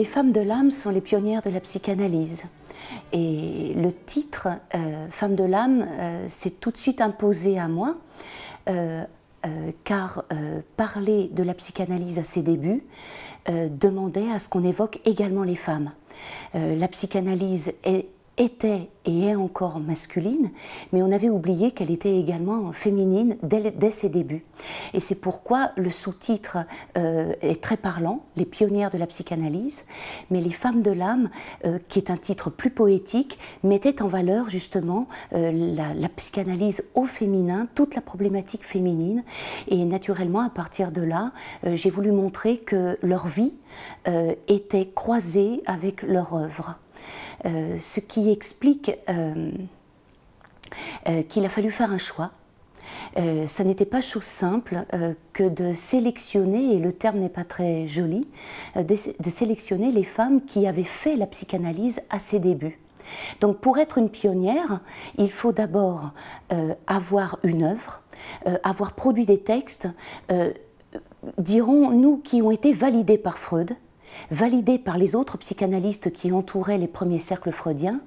les femmes de l'âme sont les pionnières de la psychanalyse. Et le titre euh, "Femmes Femme de l'âme euh, s'est tout de suite imposé à moi, euh, car parler de la psychanalyse à ses débuts demandait à ce qu'on évoque également les femmes. la psychanalyse est était et est encore masculine, mais on avait oublié qu'elle était également féminine dès, ses débuts. Et c'est pourquoi le sous-titre euh, est très parlant, Les pionnières de la psychanalyse, mais Les femmes de l'âme, euh, qui est un titre plus poétique, mettait en valeur justement euh, la, la, psychanalyse au féminin, toute la problématique féminine. Et naturellement, à partir de là, j'ai voulu montrer que leur vie était croisée avec leur œuvre. Euh, ce qui explique euh, euh, qu'il a fallu faire un choix. ça n'était pas chose simple que de sélectionner, et le terme n'est pas très joli, de, de sélectionner les femmes qui avaient fait la psychanalyse à ses débuts. Donc pour être une pionnière, il faut d'abord avoir une œuvre, avoir produit des textes, dirons-nous, qui ont été validés par Freud, validé par les autres psychanalystes qui entouraient les premiers cercles freudiens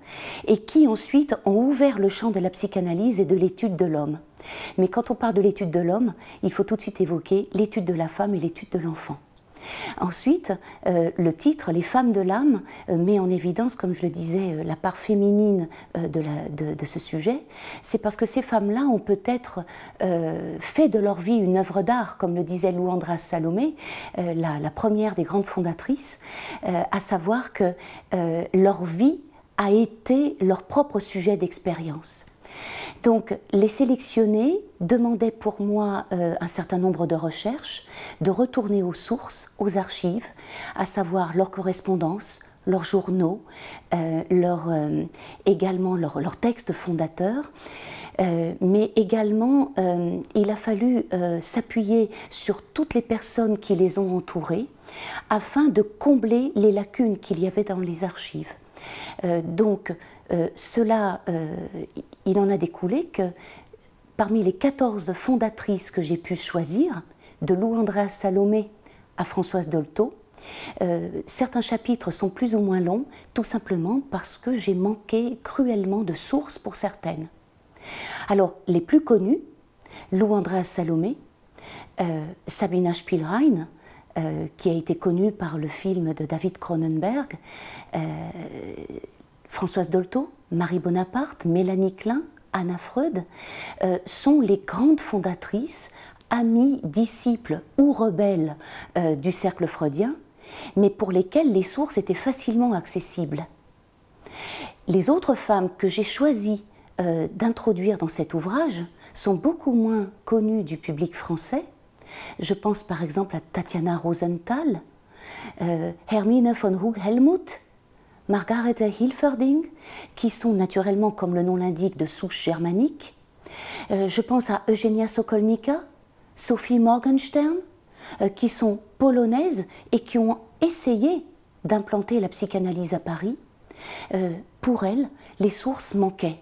et qui ensuite ont ouvert le champ de la psychanalyse et de l'étude de l'homme. Mais quand on parle de l'étude de l'homme, il faut tout de suite évoquer l'étude de la femme et l'étude de l'enfant. Ensuite, euh, le titre Les femmes de l'âme euh, met en évidence, comme je le disais, euh, la part féminine de, ce sujet. C'est parce que ces femmes-là ont peut-être fait de leur vie une œuvre d'art, comme le disait Louandra Salomé, la, première des grandes fondatrices, à savoir que leur vie a été leur propre sujet d'expérience. Donc les sélectionnés demandaient pour moi euh, un certain nombre de recherches, de retourner aux sources, aux archives, à savoir leurs correspondances, leurs journaux, euh, leur, euh, également leurs leur textes fondateurs. mais également, il a fallu s'appuyer sur toutes les personnes qui les ont entourées afin de combler les lacunes qu'il y avait dans les archives. donc, euh, cela, euh, il en a découlé que parmi les 14 fondatrices que j'ai pu choisir, de Lou andreas Salomé à Françoise Dolto, euh, certains chapitres sont plus ou moins longs, tout simplement parce que j'ai manqué cruellement de sources pour certaines. Alors, les plus connues, Lou andreas Salomé, Sabina Spielrein, qui a été connue par le film de David Cronenberg, Françoise Dolto, Marie Bonaparte, Mélanie Klein, Anna Freud, euh, sont les grandes fondatrices, amies, disciples ou rebelles euh, du cercle freudien, mais pour lesquelles les sources étaient facilement accessibles. Les autres femmes que j'ai choisi euh, d'introduire dans cet ouvrage sont beaucoup moins connues du public français. Je pense par exemple à Tatiana Rosenthal, Hermine von Hug-Helmut, Margaret Hilferding, qui sont naturellement, comme le nom l'indique, de souche germanique. Euh, je pense à Eugenia Sokolnika, Sophie Morgenstern, euh, qui sont polonaises et qui ont essayé d'implanter la psychanalyse à Paris. Euh, pour elles, les sources manquaient.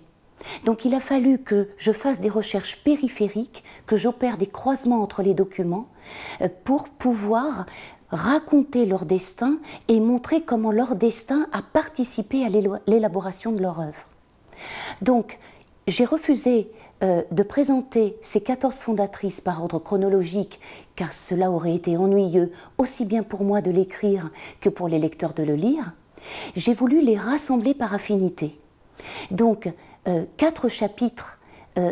Donc il a fallu que je fasse des recherches périphériques, que j'opère des croisements entre les documents pour pouvoir raconter leur destin et montrer comment leur destin a participé à l'élaboration de leur œuvre. Donc, j'ai refusé euh, de présenter ces 14 fondatrices par ordre chronologique, car cela aurait été ennuyeux, aussi bien pour moi de l'écrire que pour les lecteurs de le lire. J'ai voulu les rassembler par affinité. Donc, euh, quatre chapitres euh,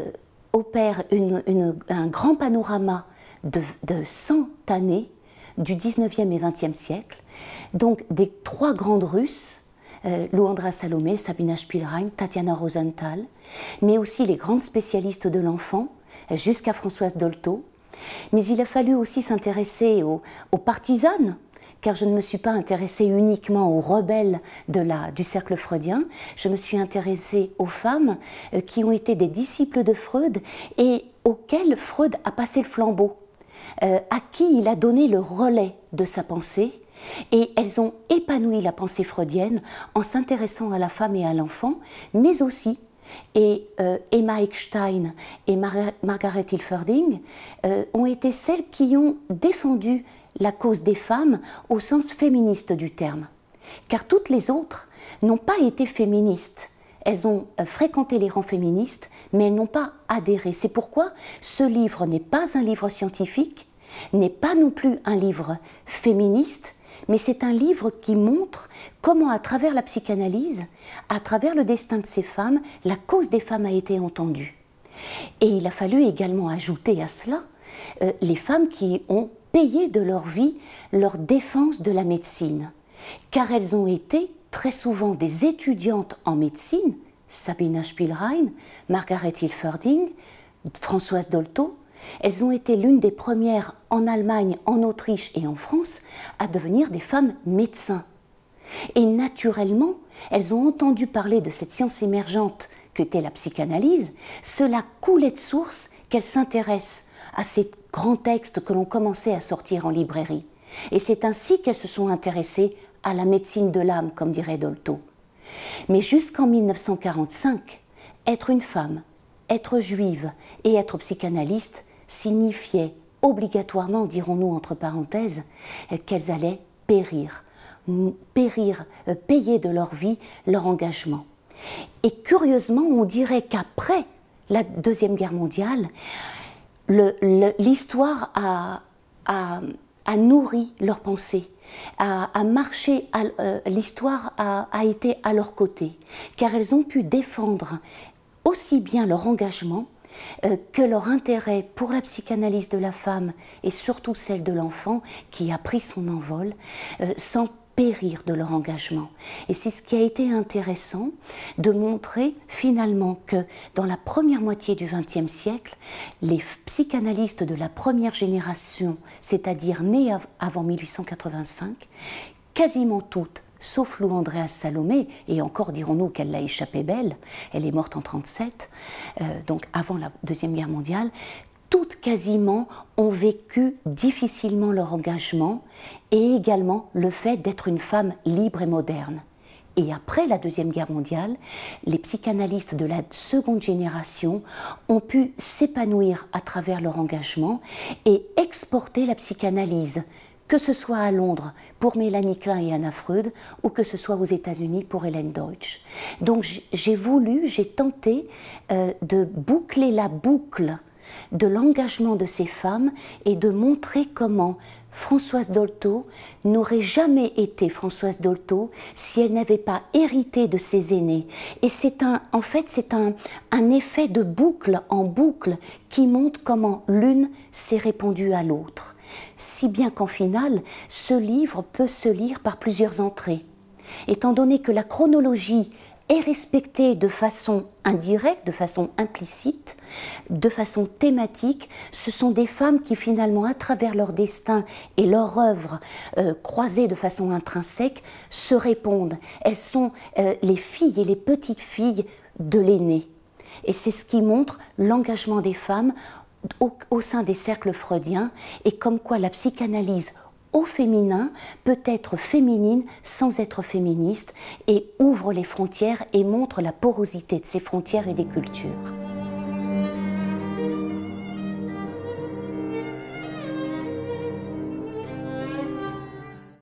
opèrent un grand panorama de, de 100 années du 19e et 20e siècle, donc des trois grandes Russes, euh, Louandra Salomé, Sabina Spielrein, Tatiana Rosenthal, mais aussi les grandes spécialistes de l'enfant, jusqu'à Françoise Dolto. Mais il a fallu aussi s'intéresser aux, partisanes car je ne me suis pas intéressée uniquement aux rebelles de la, du cercle freudien, je me suis intéressée aux femmes euh, qui ont été des disciples de Freud et auxquelles Freud a passé le flambeau. Euh, à qui il a donné le relais de sa pensée, et elles ont épanoui la pensée freudienne en s'intéressant à la femme et à l'enfant, mais aussi, et euh, Emma Eckstein et Margaret Hilferding euh, ont été celles qui ont défendu la cause des femmes au sens féministe du terme, car toutes les autres n'ont pas été féministes elles ont euh, fréquenté les rangs féministes, mais elles n'ont pas adhéré. C'est pourquoi ce livre n'est pas un livre scientifique, n'est pas non plus un livre féministe, mais c'est un livre qui montre comment, à travers la psychanalyse, à travers le destin de ces femmes, la cause des femmes a été entendue. Et il a fallu également ajouter à cela euh, les femmes qui ont payé de leur vie leur défense de la médecine, car elles ont été très souvent des étudiantes en médecine, Sabina Spielrein, Margaret Hilferding, Françoise Dolto, elles ont été l'une des premières en Allemagne, en Autriche et en France à devenir des femmes médecins. Et naturellement, elles ont entendu parler de cette science émergente qu'était la psychanalyse, cela coulait de source qu'elles s'intéressent à ces grands textes que l'on commençait à sortir en librairie. Et c'est ainsi qu'elles se sont intéressées à la médecine de l'âme, comme dirait Dolto. Mais jusqu'en 1945, être une femme, être juive et être psychanalyste signifiait obligatoirement, dirons-nous entre parenthèses, qu'elles allaient périr, périr, euh, payer de leur vie leur engagement. Et curieusement, on dirait qu'après la Deuxième Guerre mondiale, l'histoire a, a a nourri leurs pensées, a, marché, euh, l'histoire a, été à leur côté, car elles ont pu défendre aussi bien leur engagement euh, que leur intérêt pour la psychanalyse de la femme et surtout celle de l'enfant qui a pris son envol, euh, sans périr de leur engagement. Et c'est ce qui a été intéressant de montrer finalement que dans la première moitié du XXe siècle, les psychanalystes de la première génération, c'est-à-dire nés avant 1885, quasiment toutes, sauf Lou andreas Salomé, et encore dirons-nous qu'elle l'a échappé belle, elle est morte en 1937, euh, donc avant la Deuxième Guerre mondiale, toutes quasiment ont vécu difficilement leur engagement et également le fait d'être une femme libre et moderne. Et après la Deuxième Guerre mondiale, les psychanalystes de la seconde génération ont pu s'épanouir à travers leur engagement et exporter la psychanalyse, que ce soit à Londres pour Mélanie Klein et Anna Freud, ou que ce soit aux États-Unis pour Hélène Deutsch. Donc j'ai voulu, j'ai tenté euh, de boucler la boucle de l'engagement de ces femmes et de montrer comment Françoise Dolto n'aurait jamais été Françoise Dolto si elle n'avait pas hérité de ses aînés. Et c'est un, en fait, c'est un, effet de boucle en boucle qui montre comment l'une s'est répandue à l'autre. Si bien qu'en finale, ce livre peut se lire par plusieurs entrées. Étant donné que la chronologie est respectée de façon indirecte, de façon implicite, de façon thématique. Ce sont des femmes qui finalement, à travers leur destin et leur œuvre euh, croisées de façon intrinsèque, se répondent. Elles sont euh, les filles et les petites filles de l'aîné. Et c'est ce qui montre l'engagement des femmes au sein des cercles freudiens et comme quoi la psychanalyse au féminin peut être féminine sans être féministe et ouvre les frontières et montre la porosité de ces frontières et des cultures.